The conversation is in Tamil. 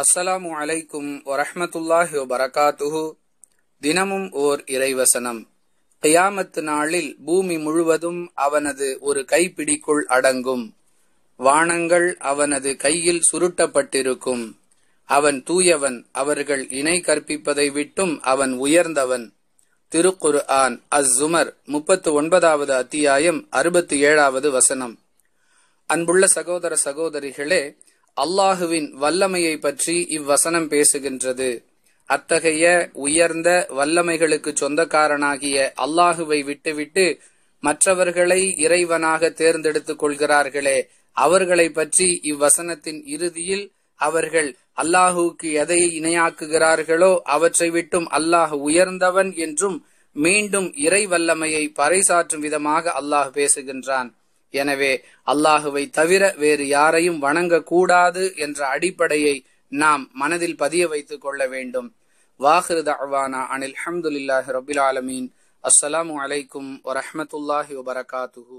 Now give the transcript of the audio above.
அஸ்ஸலாமு அலைக்கும் வரஹமத்துல்லாஹி வரகாத்துஹு தினமும் ஓர் இறைவசனம் கியாமத்து நாளில் பூமி முழுவதும் அவனது ஒரு கைப்பிடிக்குள் அடங்கும் வானங்கள் அவனது கையில் சுருட்டப்பட்டிருக்கும் அவன் தூயவன் அவர்கள் இணை கற்பிப்பதை விட்டும் அவன் உயர்ந்தவன் திருக்குர் ஆன் அஸ்ஸுமர் முப்பத்து ஒன்பதாவது அத்தியாயம் அறுபத்தி ஏழாவது வசனம் அன்புள்ள சகோதர சகோதரிகளே அல்லாஹுவின் வல்லமையை பற்றி இவ்வசனம் பேசுகின்றது அத்தகைய உயர்ந்த வல்லமைகளுக்கு சொந்தக்காரனாகிய அல்லாஹுவை விட்டுவிட்டு மற்றவர்களை இறைவனாக தேர்ந்தெடுத்துக் கொள்கிறார்களே அவர்களை பற்றி இவ்வசனத்தின் இறுதியில் அவர்கள் அல்லாஹுவுக்கு எதை இணையாக்குகிறார்களோ அவற்றை விட்டும் அல்லாஹ் உயர்ந்தவன் என்றும் மீண்டும் இறை வல்லமையை பறைசாற்றும் விதமாக அல்லாஹ் பேசுகின்றான் எனவே அல்லாஹுவை தவிர வேறு யாரையும் வணங்கக்கூடாது என்ற அடிப்படையை நாம் மனதில் பதிய வைத்துக் கொள்ள வேண்டும் வாஹிரு தவானா அனில் அஹமதுல்லாஹி ரபுல் ஆலமீன் அஸ்ஸலாமு அலைக்கும் வரஹமத்துல்லாஹி வபரகாத்துஹூ